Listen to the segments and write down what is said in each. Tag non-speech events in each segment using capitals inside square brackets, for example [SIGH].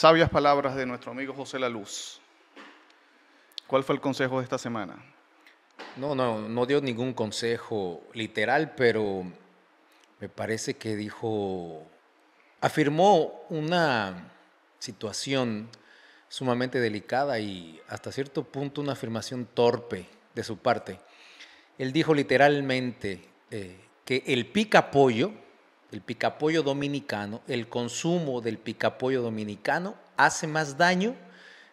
Sabias palabras de nuestro amigo José La Luz. ¿Cuál fue el consejo de esta semana? No, no, no dio ningún consejo literal, pero me parece que dijo, afirmó una situación sumamente delicada y hasta cierto punto una afirmación torpe de su parte. Él dijo literalmente eh, que el pica pollo el picapollo dominicano, el consumo del picapollo dominicano hace más daño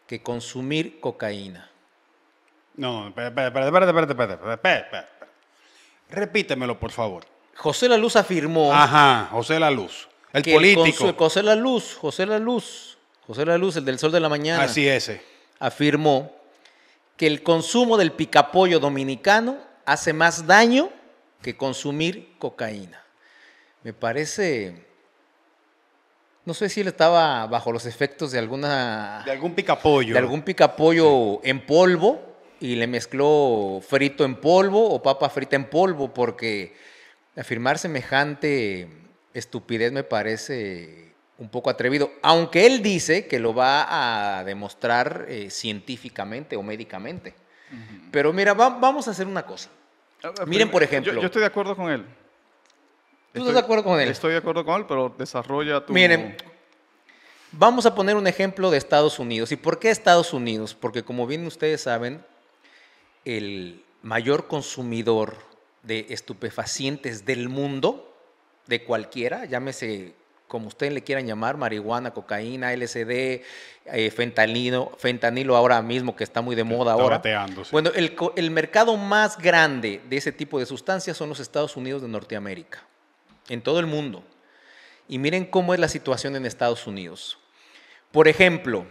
que consumir cocaína. No, espérate, espérate, espérate, espérate, Repítemelo, por favor. José La Luz afirmó. Ajá, José La Luz. El político. José La Luz, José La Luz, José La Luz, el del sol de la mañana. Así es. Eh. Afirmó que el consumo del picapollo dominicano hace más daño que consumir cocaína me parece... No sé si él estaba bajo los efectos de alguna... De algún picapollo. De algún picapollo en polvo y le mezcló frito en polvo o papa frita en polvo porque afirmar semejante estupidez me parece un poco atrevido, aunque él dice que lo va a demostrar eh, científicamente o médicamente. Pero mira, vamos a hacer una cosa. Miren, por ejemplo. yo estoy de acuerdo con él estás de acuerdo con él? Estoy de acuerdo con él, pero desarrolla tu... Miren, vamos a poner un ejemplo de Estados Unidos. ¿Y por qué Estados Unidos? Porque como bien ustedes saben, el mayor consumidor de estupefacientes del mundo, de cualquiera, llámese como ustedes le quieran llamar, marihuana, cocaína, LSD, eh, fentanilo, fentanilo ahora mismo, que está muy de moda ahora. Bueno, el mercado más grande de ese tipo de sustancias son los Estados Unidos de Norteamérica en todo el mundo. Y miren cómo es la situación en Estados Unidos. Por ejemplo,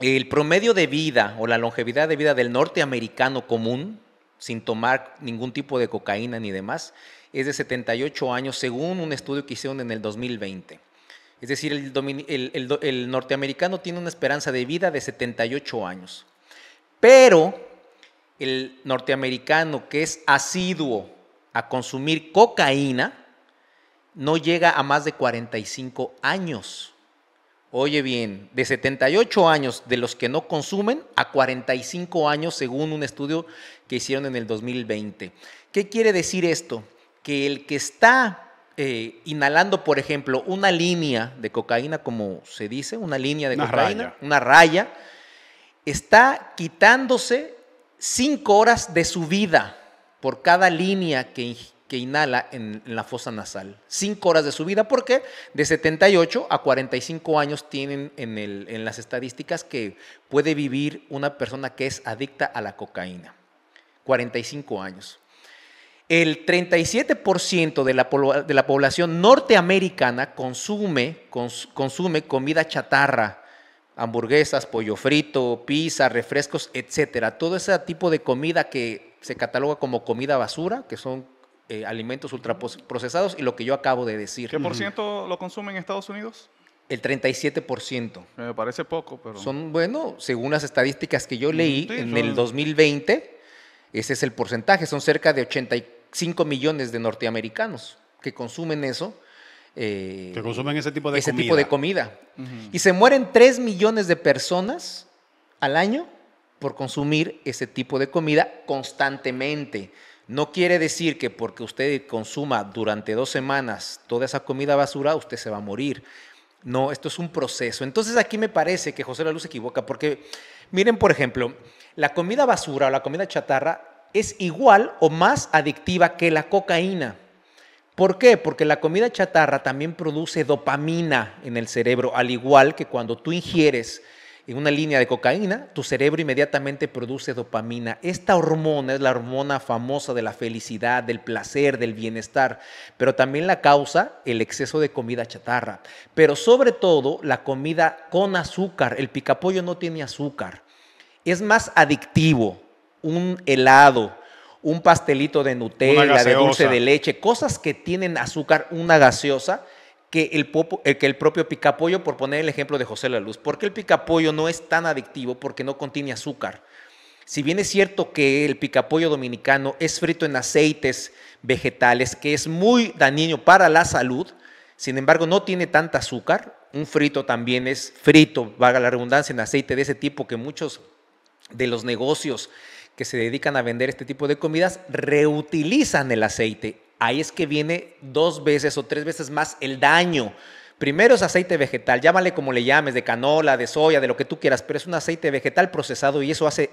el promedio de vida o la longevidad de vida del norteamericano común, sin tomar ningún tipo de cocaína ni demás, es de 78 años, según un estudio que hicieron en el 2020. Es decir, el, norteamericano tiene una esperanza de vida de 78 años. Pero el norteamericano que es asiduo a consumir cocaína, no llega a más de 45 años. Oye bien, de 78 años de los que no consumen a 45 años según un estudio que hicieron en el 2020. ¿Qué quiere decir esto? Que el que está eh, inhalando, por ejemplo, una línea de cocaína, como se dice, una línea de cocaína, una raya, está quitándose 5 horas de su vida por cada línea que, que inhala en, la fosa nasal. Cinco horas de su vida, porque de 78 a 45 años tienen en, las estadísticas que puede vivir una persona que es adicta a la cocaína. 45 años. El 37% de la, población norteamericana consume, consume comida chatarra, hamburguesas, pollo frito, pizza, refrescos, etcétera. Todo ese tipo de comida que se cataloga como comida basura, que son eh, alimentos ultraprocesados y lo que yo acabo de decir. ¿Qué por ciento lo consumen en Estados Unidos? El 37%. Me parece poco, pero... Son, bueno, según las estadísticas que yo leí, en el 2020, ese es el porcentaje, son cerca de 85 millones de norteamericanos que consumen eso. Eh, que consumen ese tipo de ese comida. tipo de comida. Y se mueren 3 millones de personas al año por consumir ese tipo de comida constantemente. No quiere decir que porque usted consuma durante dos semanas toda esa comida basura, usted se va a morir. No, esto es un proceso. Entonces aquí me parece que José La Luz se equivoca, porque miren, por ejemplo, la comida basura o la comida chatarra es igual o más adictiva que la cocaína. ¿Por qué? Porque la comida chatarra también produce dopamina en el cerebro, al igual que cuando tú ingieres en una línea de cocaína, tu cerebro inmediatamente produce dopamina. Esta hormona es la hormona famosa de la felicidad, del placer, del bienestar, pero también la causa el exceso de comida chatarra, pero sobre todo la comida con azúcar. El picapollo no tiene azúcar. Es más adictivo un helado, un pastelito de Nutella, de dulce de leche, cosas que tienen azúcar, una gaseosa que el, popo, eh, que el propio picapollo, por poner el ejemplo de José La Luz. ¿Por qué el picapollo no es tan adictivo? Porque no contiene azúcar. Si bien es cierto que el picapollo dominicano es frito en aceites vegetales, que es muy dañino para la salud, sin embargo no tiene tanta azúcar. Un frito también es frito, vaga la redundancia, en aceite de ese tipo que muchos de los negocios que se dedican a vender este tipo de comidas reutilizan el aceite ahí es que viene dos veces o tres veces más el daño. Primero es aceite vegetal, llámale como le llames, de canola, de soya, de lo que tú quieras, pero es un aceite vegetal procesado y eso hace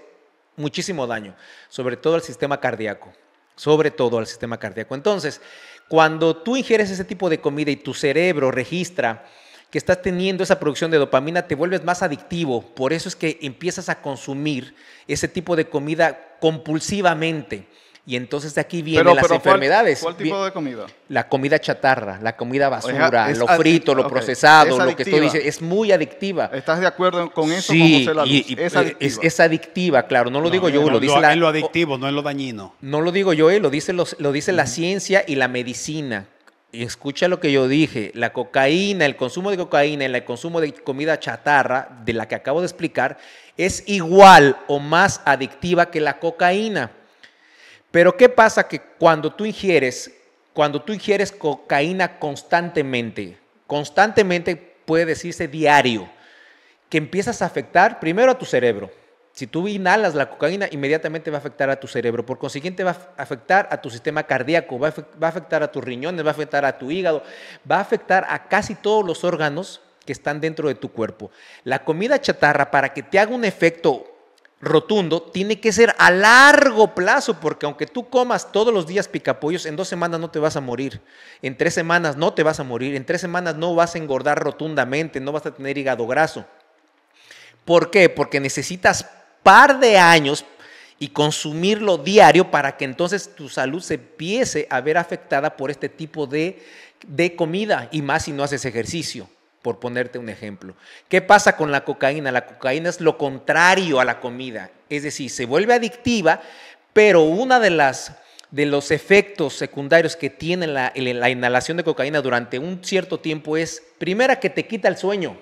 muchísimo daño, sobre todo al sistema cardíaco, sobre todo al sistema cardíaco. Entonces, cuando tú ingieres ese tipo de comida y tu cerebro registra que estás teniendo esa producción de dopamina, te vuelves más adictivo. Por eso es que empiezas a consumir ese tipo de comida compulsivamente. Y entonces de aquí vienen las enfermedades. ¿cuál, tipo de comida? La comida chatarra, la comida basura, lo frito, lo procesado, lo que tú dices, es muy adictiva. ¿Estás de acuerdo con eso? Sí, es, adictiva. Es, adictiva. claro, no lo digo yo, lo dice es lo adictivo, no es lo dañino. No lo digo yo, eh, lo dice, lo dice la ciencia y la medicina escucha lo que yo dije, la cocaína, el consumo de cocaína y el consumo de comida chatarra, de la que acabo de explicar, es igual o más adictiva que la cocaína. Pero ¿qué pasa que cuando tú ingieres, cuando tú ingieres cocaína constantemente, constantemente puede decirse diario, que empiezas a afectar primero a tu cerebro. Si tú inhalas la cocaína, inmediatamente va a afectar a tu cerebro. Por consiguiente, va a afectar a tu sistema cardíaco, va a afectar a tus riñones, va a afectar a tu hígado, va a afectar a casi todos los órganos que están dentro de tu cuerpo. La comida chatarra, para que te haga un efecto rotundo tiene que ser a largo plazo, porque aunque tú comas todos los días picapollos, en dos semanas no te vas a morir, en tres semanas no te vas a morir, en tres semanas no vas a engordar rotundamente, no vas a tener hígado graso. ¿Por qué? Porque necesitas par de años y consumirlo diario para que entonces tu salud se empiece a ver afectada por este tipo de, de comida y más si no haces ejercicio por ponerte un ejemplo. ¿Qué pasa con la cocaína? La cocaína es lo contrario a la comida, es decir, se vuelve adictiva, pero una de las de los efectos secundarios que tiene la, la inhalación de cocaína durante un cierto tiempo es, primera, que te quita el sueño.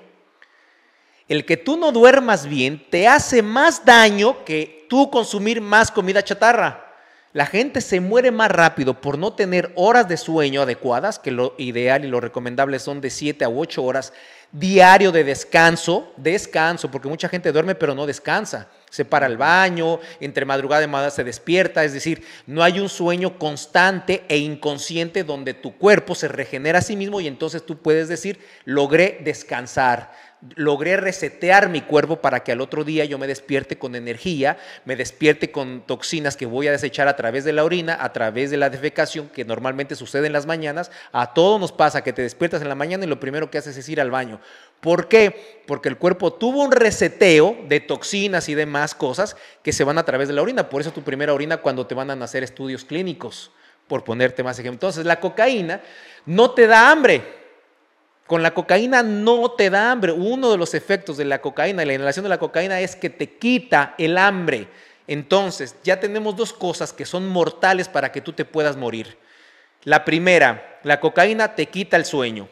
El que tú no duermas bien te hace más daño que tú consumir más comida chatarra. La gente se muere más rápido por no tener horas de sueño adecuadas, que lo ideal y lo recomendable son de 7 a 8 horas diario de descanso, descanso, porque mucha gente duerme pero no descansa. Se para al baño, entre madrugada y madrugada se despierta, es decir, no hay un sueño constante e inconsciente donde tu cuerpo se regenera a sí mismo y entonces tú puedes decir, logré descansar logré resetear mi cuerpo para que al otro día yo me despierte con energía, me despierte con toxinas que voy a desechar a través de la orina, a través de la defecación que normalmente sucede en las mañanas. A todos nos pasa que te despiertas en la mañana y lo primero que haces es ir al baño. ¿Por qué? Porque el cuerpo tuvo un reseteo de toxinas y demás cosas que se van a través de la orina. Por eso tu primera orina cuando te van a hacer estudios clínicos, por ponerte más ejemplo. Entonces, la cocaína no te da hambre con la cocaína no te da hambre. Uno de los efectos de la cocaína, y la inhalación de la cocaína, es que te quita el hambre. Entonces, ya tenemos dos cosas que son mortales para que tú te puedas morir. La primera, la cocaína te quita el sueño.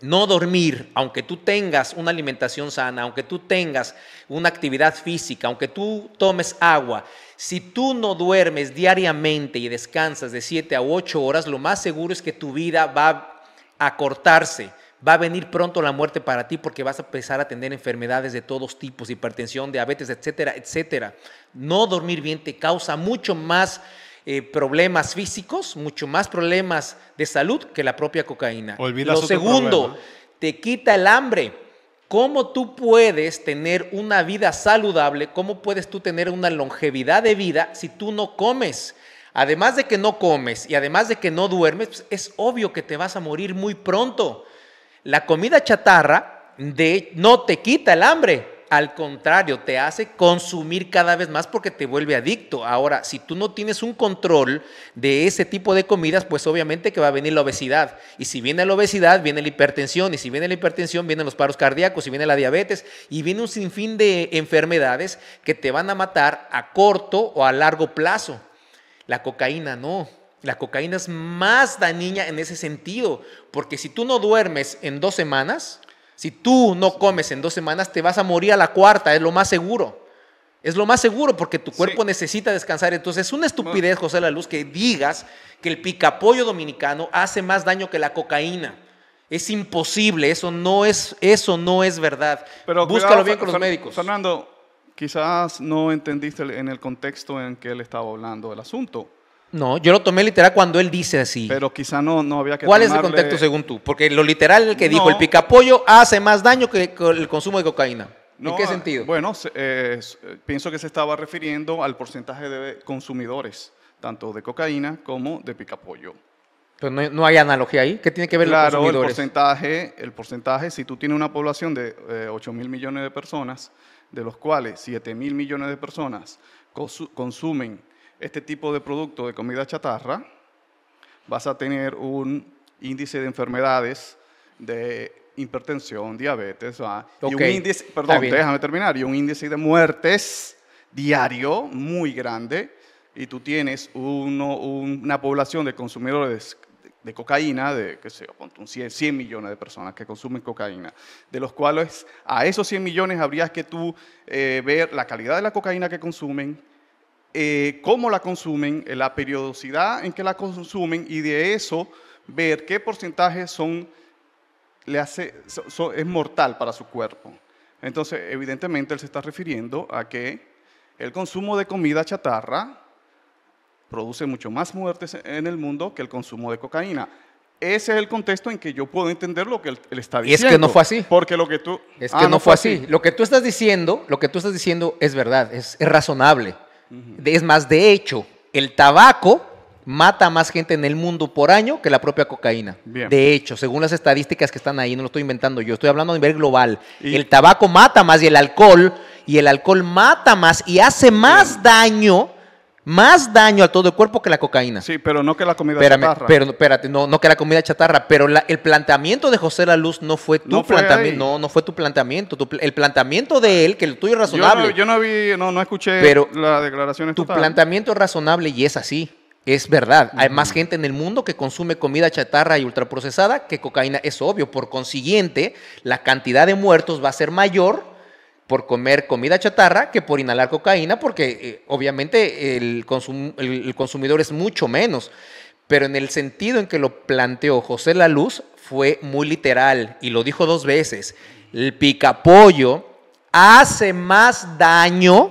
No dormir, aunque tú tengas una alimentación sana, aunque tú tengas una actividad física, aunque tú tomes agua, si tú no duermes diariamente y descansas de 7 a 8 horas, lo más seguro es que tu vida va a cortarse va a venir pronto la muerte para ti porque vas a empezar a tener enfermedades de todos tipos, hipertensión, diabetes, etcétera, etcétera. No dormir bien te causa mucho más eh, problemas físicos, mucho más problemas de salud que la propia cocaína. Lo segundo, te quita el hambre. ¿Cómo tú puedes tener una vida saludable? ¿Cómo puedes tú tener una longevidad de vida si tú no comes? Además de que no comes y además de que no duermes, pues, es obvio que te vas a morir muy pronto. La comida chatarra de, no te quita el hambre, al contrario, te hace consumir cada vez más porque te vuelve adicto. Ahora, si tú no tienes un control de ese tipo de comidas, pues obviamente que va a venir la obesidad. Y si viene la obesidad, viene la hipertensión. Y si viene la hipertensión, vienen los paros cardíacos. Y viene la diabetes. Y viene un sinfín de enfermedades que te van a matar a corto o a largo plazo. La cocaína no. La cocaína es más dañina en ese sentido, porque si tú no duermes en dos semanas, si tú no comes en dos semanas, te vas a morir a la cuarta, es lo más seguro. Es lo más seguro porque tu cuerpo necesita descansar. Entonces es una estupidez, José La Luz, que digas que el picapollo dominicano hace más daño que la cocaína. Es imposible, eso no es, eso no es verdad. Pero Búscalo bien con los médicos. Fernando, quizás no entendiste en el contexto en que él estaba hablando del asunto. No, yo lo tomé literal cuando él dice así. Pero quizá no, no había que ¿Cuál es el contexto según tú? Porque lo literal que dijo, el picapollo hace más daño que el consumo de cocaína. ¿En qué sentido? Bueno, eh, eh, pienso que se estaba refiriendo al porcentaje de consumidores, tanto de cocaína como de picapollo. Pero no, hay analogía ahí. ¿Qué tiene que ver El porcentaje, el porcentaje, si tú tienes una población de 8 eh, mil millones de personas, de los cuales 7 mil millones de personas consumen este tipo de producto de comida chatarra, vas a tener un índice de enfermedades de hipertensión, diabetes, y un índice, perdón, déjame terminar, y un índice de muertes diario muy grande, y tú tienes una población de consumidores de cocaína, de qué sé, 100, 100 millones de personas que consumen cocaína, de los cuales a esos 100 millones habrías que tú eh, ver la calidad de la cocaína que consumen, eh, cómo la consumen, eh, la periodicidad en que la consumen y de eso ver qué porcentaje son, le hace, es mortal para su cuerpo. Entonces, evidentemente, él se está refiriendo a que el consumo de comida chatarra produce mucho más muertes en el mundo que el consumo de cocaína. Ese es el contexto en que yo puedo entender lo que él, está diciendo. Y es que no fue así. Porque lo que tú... Es que ah, no, fue así. Lo que tú estás diciendo, lo que tú estás diciendo es verdad, es razonable. Es más, de hecho, el tabaco mata más gente en el mundo por año que la propia cocaína. De hecho, según las estadísticas que están ahí, no lo estoy inventando yo, estoy hablando a nivel global. El tabaco mata más y el alcohol, y el alcohol mata más y hace más daño más daño a todo el cuerpo que la cocaína. Sí, pero no que la comida chatarra. Pero, espérate, no, no que la comida chatarra, pero el planteamiento de José La Luz no fue tu planteamiento. No, no fue tu planteamiento. el planteamiento de él, que el tuyo es razonable. Yo no, no vi, no, no escuché la declaración. Tu planteamiento es razonable y es así. Es verdad. Hay más gente en el mundo que consume comida chatarra y ultraprocesada que cocaína. Es obvio. Por consiguiente, la cantidad de muertos va a ser mayor por comer comida chatarra que por inhalar cocaína, porque eh, obviamente el, consumidor es mucho menos. Pero en el sentido en que lo planteó José Laluz fue muy literal y lo dijo dos veces. El picapollo hace más daño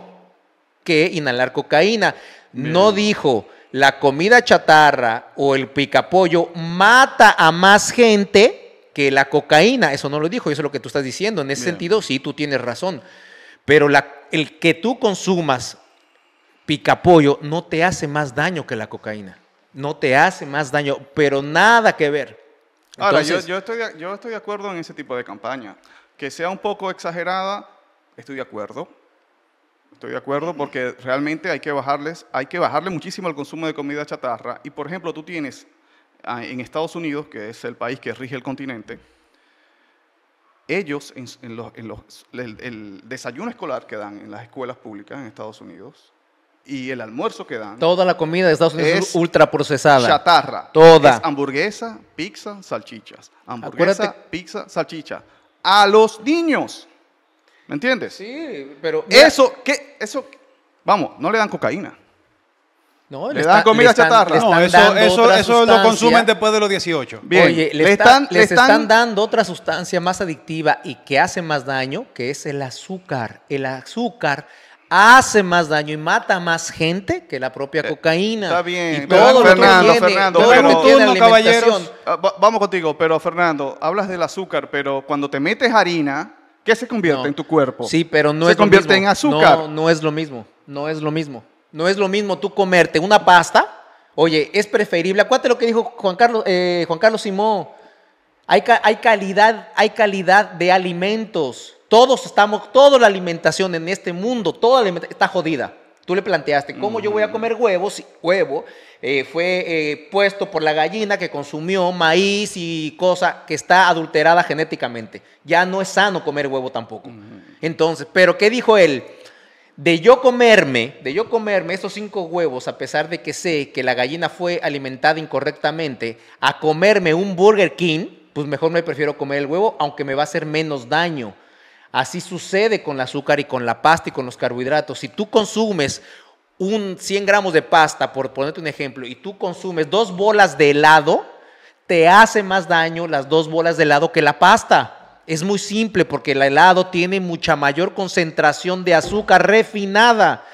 que inhalar cocaína. No dijo la comida chatarra o el picapollo mata a más gente que la cocaína, eso no lo dijo, eso es lo que tú estás diciendo. En ese sentido, sí, tú tienes razón. Pero el que tú consumas picapollo no te hace más daño que la cocaína. No te hace más daño, pero nada que ver. Ahora, yo, estoy de, yo estoy de acuerdo en ese tipo de campaña. Que sea un poco exagerada, estoy de acuerdo. Estoy de acuerdo porque realmente hay que bajarles, hay que bajarle muchísimo el consumo de comida chatarra. Y por ejemplo, tú tienes en Estados Unidos, que es el país que rige el continente, ellos, en, los, en los, el, desayuno escolar que dan en las escuelas públicas en Estados Unidos y el almuerzo que dan. Toda la comida de Estados Unidos es ultra procesada. Chatarra. Toda. Es hamburguesa, pizza, salchichas. Hamburguesa, pizza, salchicha. A los niños. ¿Me entiendes? Sí, pero. Eso, ¿qué? Eso. Vamos, no le dan cocaína. No, le, comida chatarra. eso, lo consumen después de los 18. Bien. Oye, le, están, están, dando otra sustancia más adictiva y que hace más daño, que es el azúcar. El azúcar hace más daño y mata más gente que la propia eh, cocaína. Está bien, todo Fernando, ah, Vamos contigo, pero Fernando, hablas del azúcar, pero cuando te metes harina, ¿qué se convierte en tu cuerpo? Sí, pero no se en azúcar. no es lo mismo, no es lo mismo. No es lo mismo tú comerte una pasta. Oye, es preferible. Acuérdate lo que dijo Juan Carlos, eh, Juan Carlos Simón. Hay, calidad, hay calidad de alimentos. Todos estamos, toda la alimentación en este mundo, toda la está jodida. Tú le planteaste, ¿cómo yo voy a mm. comer huevos? huevo eh, fue eh, puesto por la gallina que consumió maíz y cosa que está adulterada genéticamente. Ya no es sano comer huevo tampoco. Entonces, ¿pero qué dijo él? de yo comerme, de yo comerme esos cinco huevos, a pesar de que sé que la gallina fue alimentada incorrectamente, a comerme un Burger King, pues mejor me prefiero comer el huevo, aunque me va a hacer menos daño. Así sucede con el azúcar y con la pasta y con los carbohidratos. Si tú consumes un 100 gramos de pasta, por ponerte un ejemplo, y tú consumes dos bolas de helado, te hace más daño las dos bolas de helado que la pasta. Es muy simple porque el helado tiene mucha mayor concentración de azúcar refinada.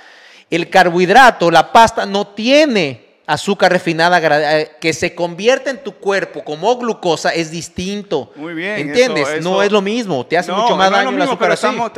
El carbohidrato, la pasta, no tiene azúcar refinada eh, que se convierte en tu cuerpo como glucosa es distinto. Muy bien. ¿Entiendes? No es lo mismo. Te hace mucho más daño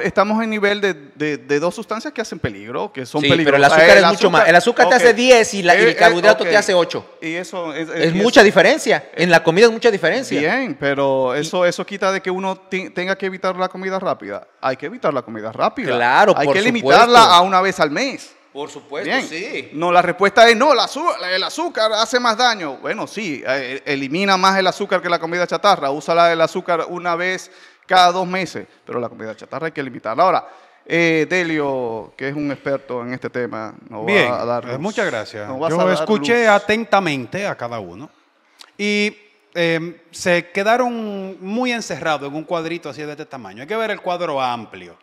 Estamos, en nivel de, dos sustancias que hacen peligro, que son sí, pero el azúcar eh, es mucho más. El azúcar te hace 10 y, la, el eh, carbohidrato te hace 8. Y eso es, mucha diferencia. en la comida es mucha diferencia. Bien, pero eso, quita de que uno tenga que evitar la comida rápida. Hay que evitar la comida rápida. Claro, Hay que limitarla a una vez al mes. Por supuesto, sí. No, la respuesta es no, el, azúcar hace más daño. Bueno, sí, eh, eh, elimina más el azúcar que la comida chatarra. Usa el azúcar una vez cada dos meses, pero la comida chatarra hay que limitarla. Ahora, eh, Delio, que es un experto en este tema, nos va a dar muchas gracias. Yo escuché atentamente a cada uno y em, se quedaron muy encerrados en un cuadrito así de este tamaño. Hay que ver el cuadro amplio.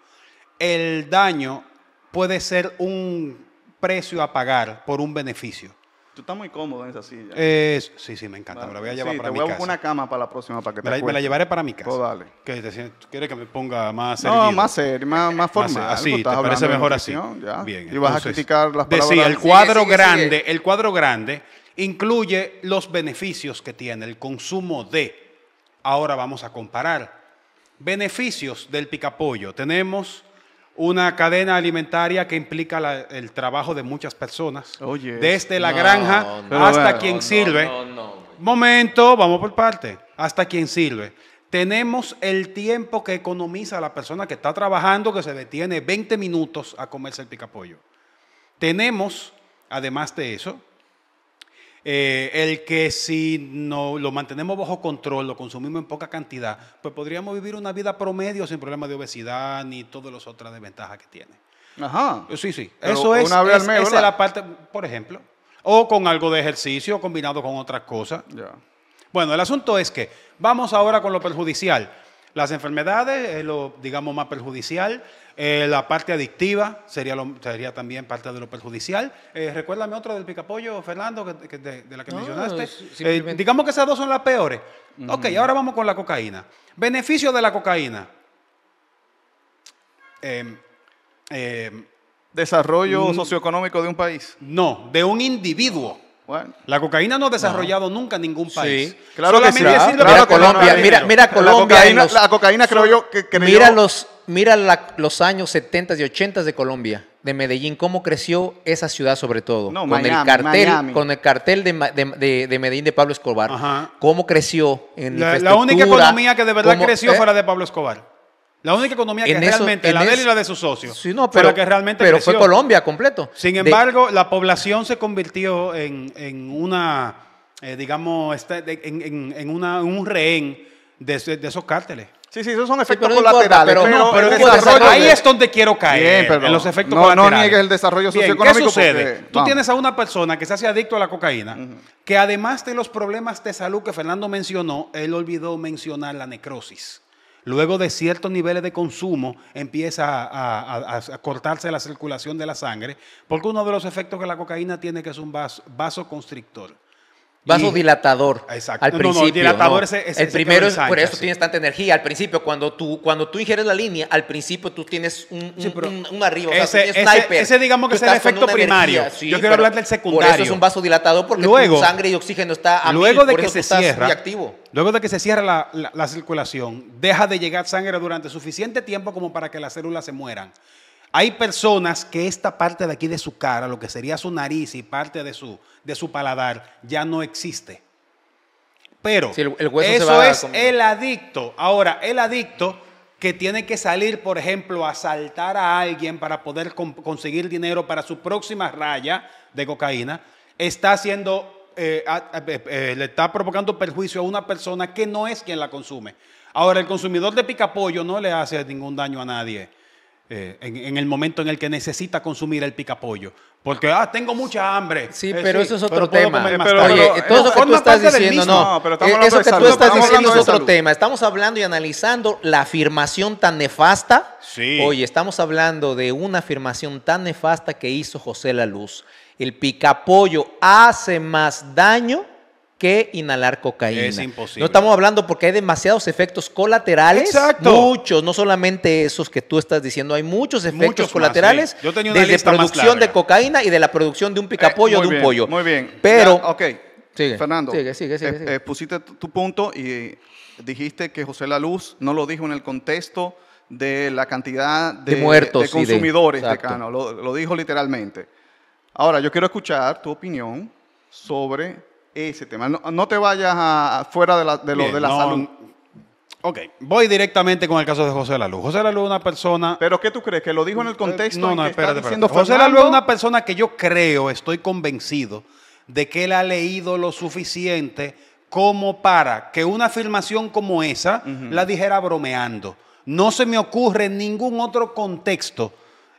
El daño puede ser un precio a pagar por un beneficio. Tú estás muy cómodo en esa silla. Eh, sí, sí, me encanta. Me la voy a llevar para mi casa. Te voy a buscar una cama para la próxima para que te me la, me la llevaré para mi casa. Pues dale. ¿Quieres que me ponga más No, más serio, más, formal. Ah, así, ¿te parece mejor así? Bien. Y vas a criticar las palabras. Decía, el cuadro grande, el cuadro grande incluye los beneficios que tiene el consumo de. Ahora vamos a comparar. Beneficios del picapollo. Tenemos una cadena alimentaria que implica el trabajo de muchas personas, oh, desde la granja hasta quien sirve. Momento, vamos por parte, hasta quien sirve. Tenemos el tiempo que economiza la persona que está trabajando, que se detiene 20 minutos a comerse el picapollo. Tenemos, además de eso, eh, el que si no lo mantenemos bajo control, lo consumimos en poca cantidad, pues podríamos vivir una vida promedio sin problemas de obesidad ni todas las otras desventajas que tiene. Ajá. Eh, sí, sí. Eso es, la parte, por ejemplo. O con algo de ejercicio combinado con otras cosas. Bueno, el asunto es que vamos ahora con lo perjudicial. Las enfermedades es eh, lo, digamos, más perjudicial. Eh, la parte adictiva sería, también parte de lo perjudicial. Eh, recuérdame otro del picapollo, Fernando, de, la que mencionaste. digamos que esas dos son las peores. Ok, ahora vamos con la cocaína. Beneficio de la cocaína. Em, em, Desarrollo socioeconómico de un país. No, de un individuo. La cocaína no ha desarrollado nunca ningún país. claro que sí. mira Colombia, ah, mira, La cocaína, los, creo yo que, Mira, los, los años 70 y 80 de Colombia, de Medellín, cómo creció esa ciudad sobre todo. con, el cartel, con el cartel de, de, Medellín de Pablo Escobar. Cómo creció en la, la única economía que de verdad creció fue ¿eh? fuera de Pablo Escobar. La única economía que realmente, la de él y la de sus socios, pero, que realmente Pero fue Colombia completo. Sin embargo, la población se convirtió en, una, eh, digamos, este, en, un rehén de, esos cárteles. Sí, sí, esos son efectos pero colaterales. No pero, ahí es donde quiero caer. en los efectos no, colaterales. No niegues el desarrollo socioeconómico. ¿Qué sucede? Tú tienes a una persona que se hace adicto a la cocaína, que además de los problemas de salud que Fernando mencionó, él olvidó mencionar la necrosis luego de ciertos niveles de consumo empieza a, cortarse la circulación de la sangre, porque uno de los efectos que la cocaína tiene que es un vaso, vasoconstrictor. Vaso Exacto. Al principio, no, dilatador el primero es, por eso tienes tanta energía. Al principio, cuando tú, cuando tú ingieres la línea, al principio tú tienes un, un, arriba, digamos que es el efecto primario. Yo quiero hablar del secundario. Por eso es un vaso dilatador porque luego, sangre y oxígeno está a luego de que se tú Luego de que se cierra la circulación, deja de llegar sangre durante suficiente tiempo como para que las células se mueran. Hay personas que esta parte de aquí de su cara, lo que sería su nariz y parte de su, de su paladar, ya no existe. Pero el, eso es el adicto. Ahora, el adicto que tiene que salir, por ejemplo, a asaltar a alguien para poder conseguir dinero para su próxima raya de cocaína, está haciendo, eh, eh, eh, le está provocando perjuicio a una persona que no es quien la consume. Ahora, el consumidor de picapollo no le hace ningún daño a nadie eh, en, el momento en el que necesita consumir el picapollo. Porque, ah, tengo mucha hambre. Sí, eh, pero eso es otro tema. Oye, eh, todo lo que tú estás diciendo, no. eso que tú estás diciendo es otro tema. Estamos hablando y analizando la afirmación tan nefasta. Sí. Oye, estamos hablando de una afirmación tan nefasta que hizo José La Luz. El picapollo hace más daño que inhalar cocaína. Es imposible. No estamos hablando porque hay demasiados efectos colaterales. Exacto. Muchos, no solamente esos que tú estás diciendo, hay muchos efectos colaterales. de producción de cocaína y de la producción de un picapollo o eh, de un pollo. Muy bien. Pero. Fernando. pusiste tu punto y dijiste que José La Luz no lo dijo en el contexto de la cantidad de, muertos, consumidores de, cano. lo dijo literalmente. Ahora, yo quiero escuchar tu opinión sobre ese tema. No, te vayas a, fuera de la, de lo, de la salud. Ok, voy directamente con el caso de José Lalu. José Lalu es una persona. ¿Pero qué tú crees? ¿Que lo dijo en el eh, contexto? No, no, que espérate, José Lalu es una persona que yo creo, estoy convencido, de que él ha leído lo suficiente como para que una afirmación como esa la dijera bromeando. No se me ocurre ningún otro contexto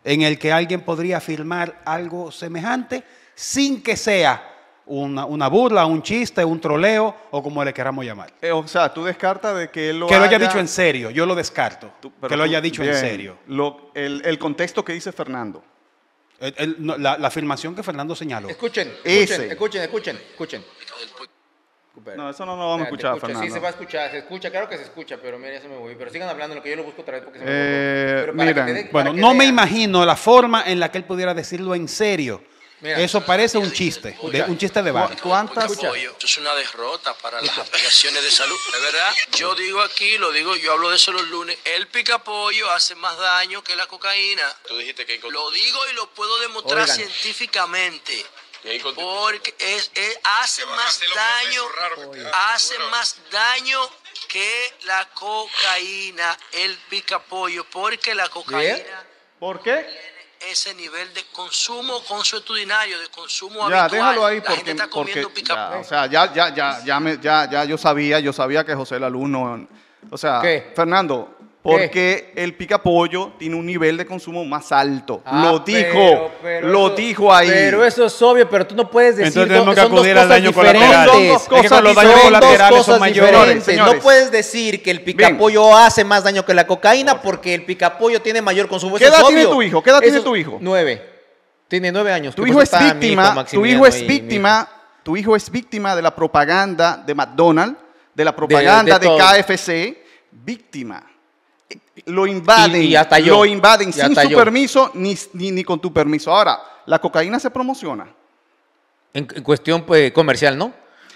en el que alguien podría afirmar algo semejante sin que sea una, una, burla, un chiste, un troleo o como le queramos llamar. Eh, o sea, tú descartas de que él lo, que haya... lo haya dicho en serio, yo lo descarto. que lo haya dicho en serio. el, el, contexto que dice Fernando. la, la, afirmación que Fernando señaló. Escuchen, escuchen, escuchen, escuchen, escuchen. No, eso no lo vamos a escuchar, Fernando. Sí, se va a escuchar, se escucha, claro que se escucha, pero mira, eso me voy. Pero sigan hablando, lo que yo lo busco otra vez porque eh, Miren, bueno, no me imagino la forma en la que él pudiera decirlo en serio eso parece un chiste, un chiste de bar. ¿Cuántas? es una derrota para las [LAUGHS] aplicaciones de salud, De verdad. Yo digo aquí, lo digo, yo hablo de eso los lunes. El picapollo hace más daño que la cocaína. Tú dijiste que lo digo y lo puedo demostrar científicamente. Porque hace más daño, hace más daño que la cocaína, el picapollo, porque la cocaína. ¿Por qué? ese nivel de consumo consuetudinario, de consumo ya, déjalo ahí porque, gente está comiendo pica o sea, ya, ya, ya, ya, me, ya, ya yo sabía, yo sabía que José El alumno o sea, Fernando, porque el picapollo tiene un nivel de consumo más alto. Ah, lo dijo, lo dijo ahí. Pero eso es obvio, pero tú no puedes decir que Son dos cosas, No puedes decir que el picapollo hace más daño que la cocaína porque el picapollo tiene mayor consumo. ¿Qué edad tiene tu hijo? ¿Qué edad tiene tu hijo? Nueve. Tiene nueve años. Tu hijo es víctima. Tu hijo es víctima. Tu hijo es víctima de la propaganda de McDonald's, de la propaganda de KFC. Víctima lo invaden. Lo invaden sin su permiso ni, ni, con tu permiso. Ahora, la cocaína se promociona. En, cuestión pues, comercial, ¿no?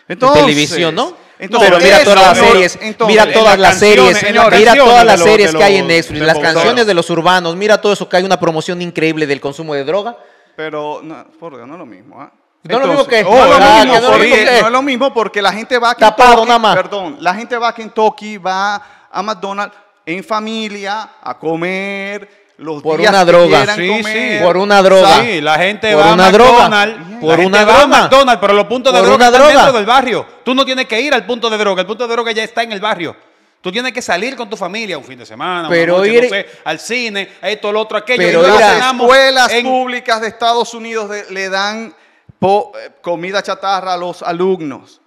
en televisión, ¿no? pero mira todas las series, mira todas las series, mira todas las series que hay en Netflix, las canciones de los urbanos, mira todo eso que hay una promoción increíble del consumo de droga. Pero no, no es lo mismo, ¿ah? No lo mismo que no, es lo mismo porque la gente va Tapado, nada más. perdón, la gente va a Kentucky, va a McDonald's en familia, a comer, los por una droga. sí, sí. Por una droga. Sí, la gente va a McDonald's. Por una droga. McDonald's, pero los puntos de droga están droga. dentro del barrio. Tú no tienes que ir al punto de droga. El punto de droga ya está en el barrio. Tú tienes que salir con tu familia un fin de semana, pero al cine, esto, lo otro, aquello. Pero las escuelas públicas de Estados Unidos le dan eh, comida chatarra a los alumnos.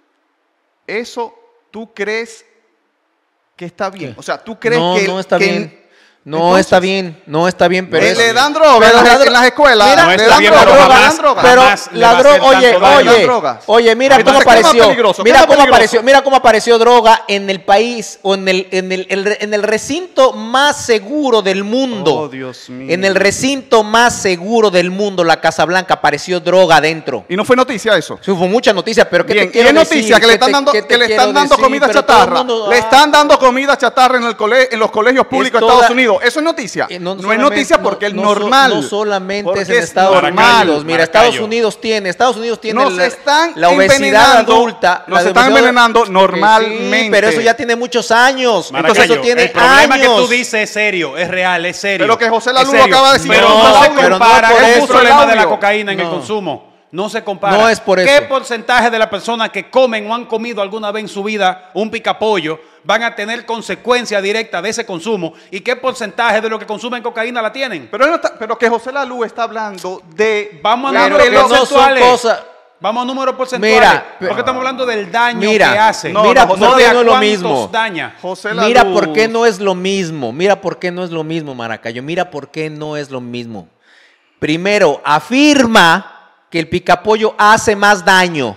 Eso, ¿tú crees que está bien. O sea, tú crees que, no está bien. No está bien, no está bien, pero. ¿Eh? dan droga en las escuelas. Mira, pero la droga, oye, oye, oye, mira cómo apareció. Mira cómo apareció, droga en el país o en el, en el, en el recinto más seguro del mundo. Oh, en el recinto más seguro del mundo, la Casa Blanca, apareció droga adentro. Y no fue noticia eso. Sí, fue mucha noticia, pero que te quiero noticia que le están dando, que le están dando comida chatarra. Le ah. están dando comida chatarra en el en los colegios públicos de Estados Unidos. Eso es noticia. Eh, no, es noticia porque el normal. No solamente es en Estados Unidos. Mira, Estados Unidos tiene, Estados Unidos tiene la, están la obesidad adulta. Nos están envenenando normalmente. pero eso ya tiene muchos años. Entonces eso tiene el problema que tú dices es serio, es real, es serio. Pero que José acaba de decir. Pero no, se compara el problema de la cocaína en el consumo no se compara. No es por eso. ¿Qué porcentaje de las personas que comen o han comido alguna vez en su vida un picapollo van a tener consecuencia directa de ese consumo? ¿Y qué porcentaje de lo que consumen cocaína la tienen? Pero, pero que José Lalu está hablando de. Vamos a números porcentuales. Vamos a números porcentuales. Mira, porque estamos hablando del daño que hace. No, mira, José, no, no es lo mismo. Daña. mira por qué no es lo mismo. Mira por qué no es lo mismo, Maracayo. Mira por qué no es lo mismo. Primero, afirma que el picapollo hace más daño.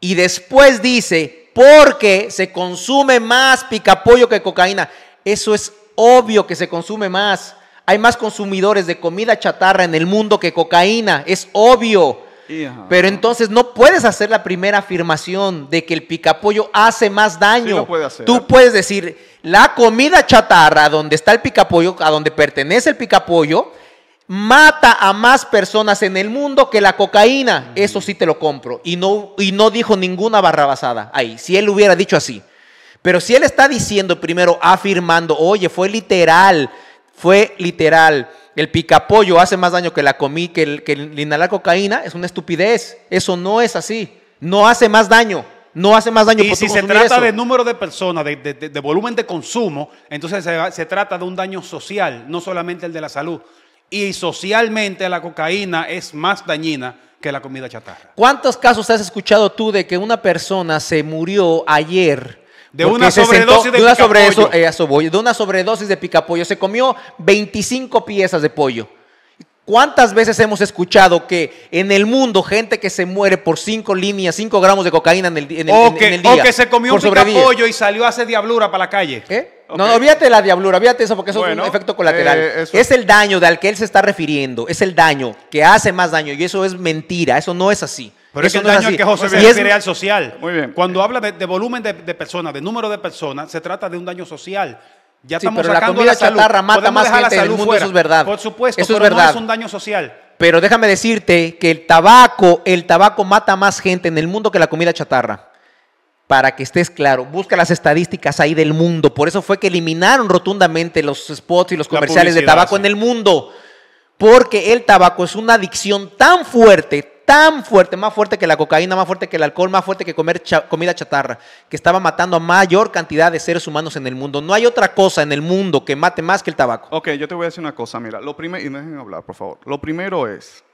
Y después dice, porque se consume más picapollo que cocaína. Eso es obvio que se consume más. Hay más consumidores de comida chatarra en el mundo que cocaína. Es obvio. Pero entonces no puedes hacer la primera afirmación de que el picapollo hace más daño. Tú puedes decir, la comida chatarra donde está el picapollo, a donde pertenece el picapollo, mata a más personas en el mundo que la cocaína. Eso sí te lo compro. Y no, y no dijo ninguna barrabasada ahí. Si él hubiera dicho así. Pero si él está diciendo primero, afirmando, oye, fue literal, fue literal. El picapollo hace más daño que la comí, que el, que inhalar cocaína, es una estupidez. Eso no es así. No hace más daño no hace más daño. Y si se trata de número de personas, de, volumen de consumo, entonces se, se, trata de un daño social, no solamente el de la salud y socialmente la cocaína es más dañina que la comida chatarra. ¿Cuántos casos has escuchado tú de que una persona se murió ayer? De una sobredosis de, picapollo. Eh, de una sobredosis de picapollo. Se comió 25 piezas de pollo. ¿Cuántas veces hemos escuchado que en el mundo gente que se muere por 5 líneas, 5 gramos de cocaína en el, en día? O que se comió un picapollo y salió a hacer diablura para la calle. ¿Eh? No, no, de la diablura, olvídate eso porque eso es un efecto colateral. Eh, es el daño del al que él se está refiriendo, es el daño que hace más daño y eso es mentira, eso no es así. Pero es un no daño es que José se refiere al social. Muy bien. Cuando habla de, volumen de, personas, de número de personas, se trata de un daño social. Ya estamos pero sacando la comida chatarra mata más gente en el mundo, eso es verdad. Por supuesto, eso es verdad. es un daño social. Pero déjame decirte que el tabaco, el tabaco mata más gente en el mundo que la comida chatarra para que estés claro, busca las estadísticas ahí del mundo. Por eso fue que eliminaron rotundamente los spots y los comerciales de tabaco en el mundo. Porque el tabaco es una adicción tan fuerte, tan fuerte, más fuerte que la cocaína, más fuerte que el alcohol, más fuerte que comer comida chatarra, que estaba matando a mayor cantidad de seres humanos en el mundo. No hay otra cosa en el mundo que mate más que el tabaco. Ok, yo te voy a decir una cosa, mira, lo primero, y hablar, por favor. Lo primero es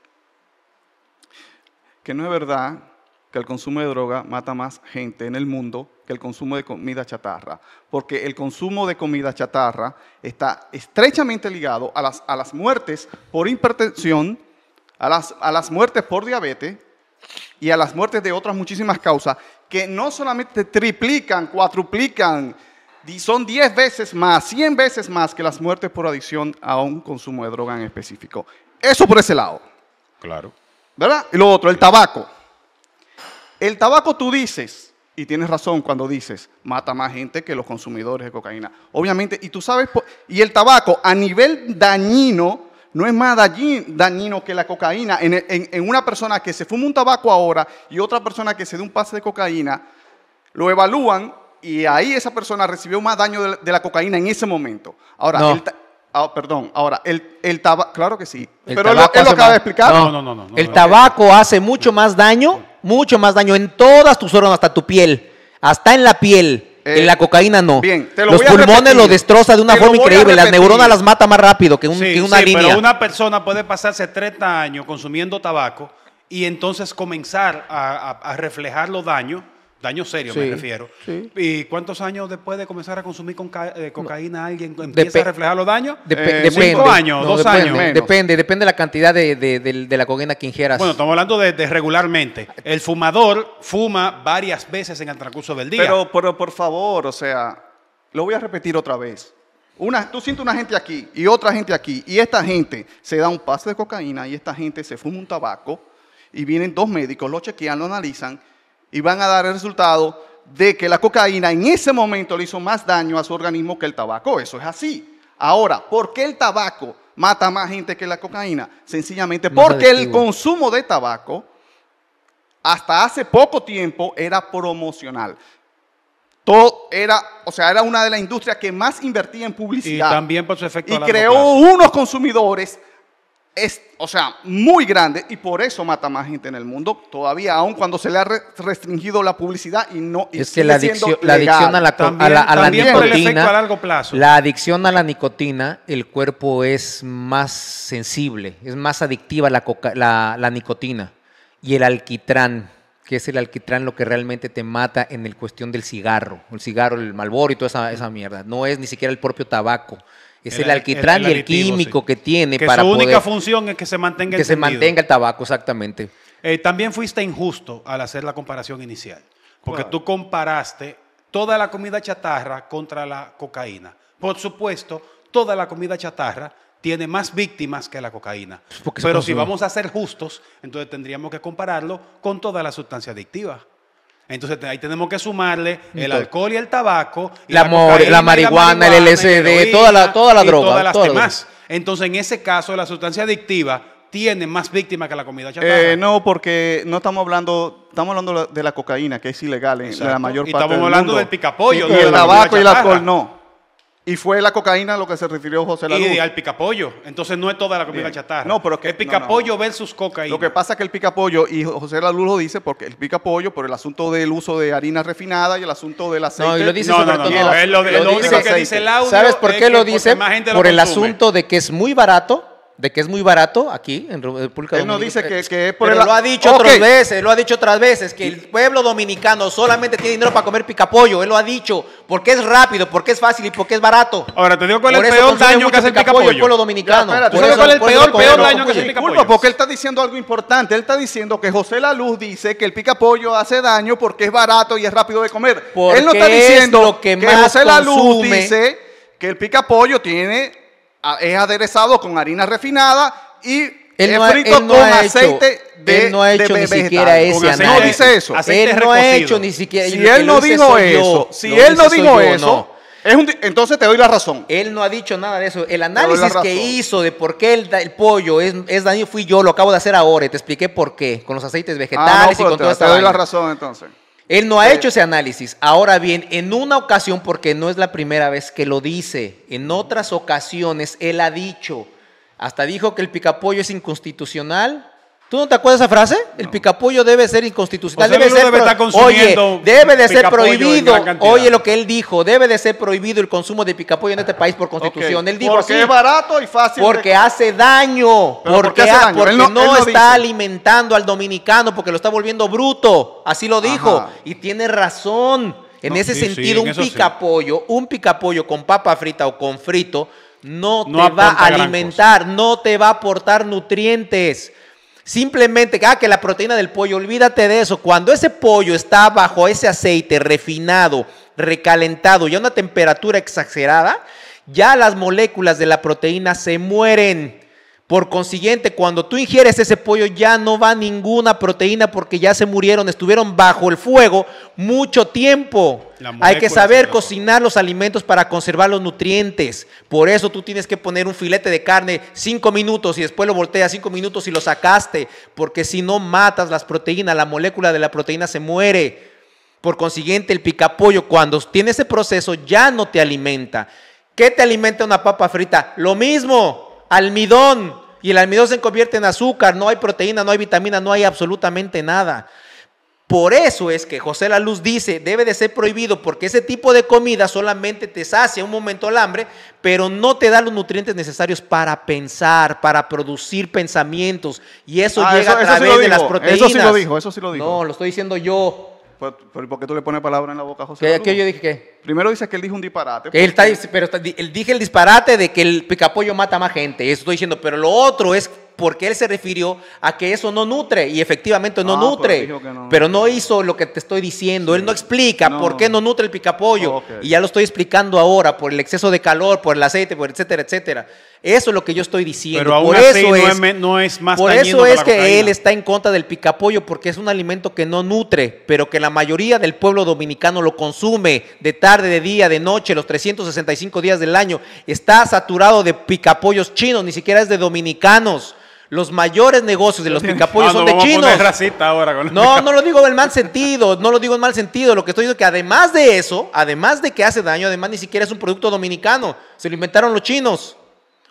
que no es verdad que el consumo de droga mata más gente en el mundo que el consumo de comida chatarra, porque el consumo de comida chatarra está estrechamente ligado a las, muertes por hipertensión, a las, a las muertes por diabetes y a las muertes de otras muchísimas causas, que no solamente triplican, cuatruplican, son 10 veces más, 100 veces más que las muertes por adicción a un consumo de droga en específico. Eso por ese lado. Claro. ¿Verdad? Y lo otro, el tabaco. El tabaco tú dices, y tienes razón cuando dices, mata más gente que los consumidores de cocaína. Obviamente, y tú sabes, y el tabaco a nivel dañino no es más dañino que la cocaína. En, una persona que se fuma un tabaco ahora y otra persona que se dé un pase de cocaína, lo evalúan y ahí esa persona recibió más daño de la, cocaína en ese momento. Ahora, ah, perdón, ahora, el, tabaco, claro que sí, pero él, lo, acaba de explicar. No, no, no. el tabaco hace mucho más daño mucho más daño en todas tus órganos, hasta tu piel, hasta en la piel. en eh, la cocaína no. Bien, los pulmones lo destroza de una forma increíble. Las neuronas las mata más rápido que, una sí, Pero una persona puede pasarse 30 años consumiendo tabaco y entonces comenzar a reflejar los daños Daño serio, me refiero. ¿Y cuántos años después de comenzar a consumir eh, cocaína alguien empieza a reflejar los daños? Eh, depende. ¿Cinco años? ¿Dos años? Depende, depende de la cantidad de, de, la cocaína que ingieras. Bueno, estamos hablando de, regularmente. El fumador fuma varias veces en el transcurso del día. Pero, pero por favor, o sea, lo voy a repetir otra vez. Una, tú sientes una gente aquí y otra gente aquí, y esta gente se da un pase de cocaína y esta gente se fuma un tabaco, y vienen dos médicos, lo chequean, lo analizan, y van a dar el resultado de que la cocaína en ese momento le hizo más daño a su organismo que el tabaco. Eso es así. Ahora, ¿por qué el tabaco mata más gente que la cocaína? Sencillamente porque el consumo de tabaco hasta hace poco tiempo era promocional. Todo era, o sea, era una de las industrias que más invertía en publicidad. Y también por su efecto. creó unos consumidores es, o sea, muy grande y por eso mata más gente en el mundo, todavía, aun cuando se le ha restringido la publicidad y no... Y es que la adicción, a la, nicotina... largo plazo. La adicción a la nicotina, el cuerpo es más sensible, es más adictiva la, nicotina y el alquitrán que es el alquitrán lo que realmente te mata en el cuestión del cigarro, el cigarro, el malboro y toda esa, esa mierda. No es ni siquiera el propio tabaco, es el, alquitrán y el químico que tiene que para. Su única función es que se mantenga el Que se mantenga el tabaco, exactamente. Eh, también fuiste injusto al hacer la comparación inicial, porque tú comparaste toda la comida chatarra contra la cocaína. Por supuesto, toda la comida chatarra tiene más víctimas que la cocaína. Pues, Pero si vamos a ser justos, entonces tendríamos que compararlo con toda la sustancia adictiva. Entonces ahí tenemos que sumarle el alcohol y el tabaco, la, marihuana, el LSD, toda la, toda la droga. Todas las demás. Entonces, en ese caso, la sustancia adictiva tiene más víctimas que la comida eh, no, porque no estamos hablando, estamos hablando de la cocaína, que es ilegal en la mayor parte. Y estamos hablando del picapollo. y el tabaco y el alcohol no. Y fue la cocaína a lo que se refirió José Laluz. Y al picapollo. Entonces no es toda la comida chatarra. No, pero que, el picapollo versus cocaína. Lo que pasa es que el picapollo, y José Lalu lo dice, porque el picapollo, por el asunto del uso de harina refinada y el asunto del aceite. No, y lo dice no, no, lo, único que dice el ¿Sabes por qué lo dice? por el asunto de que es muy barato de que es muy barato aquí en República Dominicana. Él no dice que, eh, es por Pero lo ha dicho otras veces, lo ha dicho otras veces, que el pueblo dominicano solamente tiene dinero para comer picapollo, él lo ha dicho, porque es rápido, porque es fácil y porque es barato. Ahora te digo cuál es el peor daño que hace el picapollo. El pueblo dominicano. ¿tú sabes cuál es el peor, daño que hace el picapollo? Porque él está diciendo algo importante, él está diciendo que José La Luz dice que el picapollo hace daño porque es barato y es rápido de comer. él no está diciendo que, que José La Luz dice que el picapollo tiene es aderezado con harina refinada y él frito con aceite de de Él no ha hecho ni siquiera ese análisis, No dice eso. Él no ha hecho ni siquiera... Si él no dijo eso, si él no dijo eso... entonces te doy la razón. Él no ha dicho nada de eso. El análisis que hizo de por qué el, pollo es, es fui yo, lo acabo de hacer ahora y te expliqué por qué, con los aceites ah, vegetales y con toda esta. Te doy la razón entonces. Él no ha hecho ese análisis. Ahora bien, en una ocasión, porque no es la primera vez que lo dice, en otras ocasiones él ha dicho, hasta dijo que el picapollo es inconstitucional ¿Tú no te acuerdas esa frase? El picapollo debe ser inconstitucional. debe ser debe, Oye, debe de ser prohibido. Oye, lo que él dijo, debe de ser prohibido el consumo de picapollo en este país por constitución. Él dijo porque es barato y fácil. Porque hace daño. porque, hace daño? porque no, está alimentando al dominicano, porque lo está volviendo bruto. Así lo dijo. Y tiene razón. En ese sentido, un picapollo, un picapollo con papa frita o con frito, no te va a alimentar, no te va a aportar nutrientes. Simplemente, ah, que la proteína del pollo, olvídate de eso. Cuando ese pollo está bajo ese aceite refinado, recalentado y a una temperatura exagerada, ya las moléculas de la proteína se mueren. Por consiguiente, cuando tú ingieres ese pollo ya no va ninguna proteína porque ya se murieron, estuvieron bajo el fuego mucho tiempo. Hay que saber cocinar los alimentos para conservar los nutrientes. Por eso tú tienes que poner un filete de carne cinco minutos y después lo volteas cinco minutos y lo sacaste, porque si no matas las proteínas, la molécula de la proteína se muere. Por consiguiente, el picapollo cuando tiene ese proceso ya no te alimenta. ¿Qué te alimenta una papa frita? Lo mismo, almidón, y el almidón se convierte en azúcar, no hay proteína, no hay vitamina, no hay absolutamente nada. Por eso es que José la Luz dice, debe de ser prohibido porque ese tipo de comida solamente te sacia un momento al hambre, pero no te da los nutrientes necesarios para pensar, para producir pensamientos. Y eso ah, llega a través de las proteínas. Eso sí lo dijo, eso sí lo dijo. No, lo estoy diciendo yo. Pues, porque tú le pones palabra en la boca a José? ¿Qué, yo dije qué? Primero dices que él dijo un disparate. Que él pues. está, pero él dije el disparate de que el picapollo mata más gente. Eso estoy diciendo. Pero lo otro es porque él se refirió a que eso no nutre y efectivamente no ah, nutre. Pero, no. hizo lo que te estoy diciendo. Él no explica por qué no nutre el picapollo. Y ya lo estoy explicando ahora por el exceso de calor, por el aceite, por etcétera, etcétera. Eso es lo que yo estoy diciendo. Pero por eso no, es, más Por eso es que, él está en contra del picapollo porque es un alimento que no nutre, pero que la mayoría del pueblo dominicano lo consume de tarde, de día, de noche, los 365 días del año. Está saturado de picapollos chinos, ni siquiera es de dominicanos. Los mayores negocios de los [LAUGHS] picapollos son de chinos. no, no lo digo en mal sentido, no lo digo en mal sentido. Lo que estoy diciendo es que además de eso, además de que hace daño, además ni siquiera es un producto dominicano. Se lo inventaron los chinos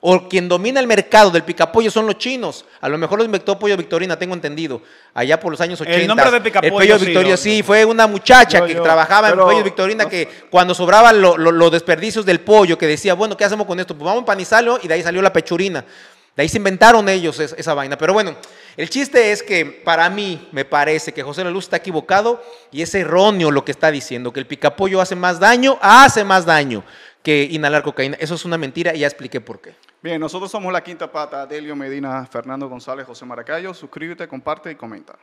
o quien domina el mercado del picapollo son los chinos. A lo mejor los inventó Pollo Victorina, tengo entendido. Allá por los años 80. El nombre de picapollo. Pollo sí, Victorina, sí, fue una muchacha que trabajaba en Pollo Victorina que cuando sobraban los desperdicios del pollo, que decía, bueno, ¿qué hacemos con esto? Pues vamos a empanizarlo y de ahí salió la pechurina. De ahí se inventaron ellos esa, vaina. Pero bueno, el chiste es que para mí me parece que José La está equivocado y es erróneo lo que está diciendo, que el picapollo hace más daño, hace más daño que inhalar cocaína. Eso es una mentira y ya expliqué por qué. Bien, nosotros somos la quinta pata, Delio Medina, Fernando González, José Maracayo. Suscríbete, comparte y comenta.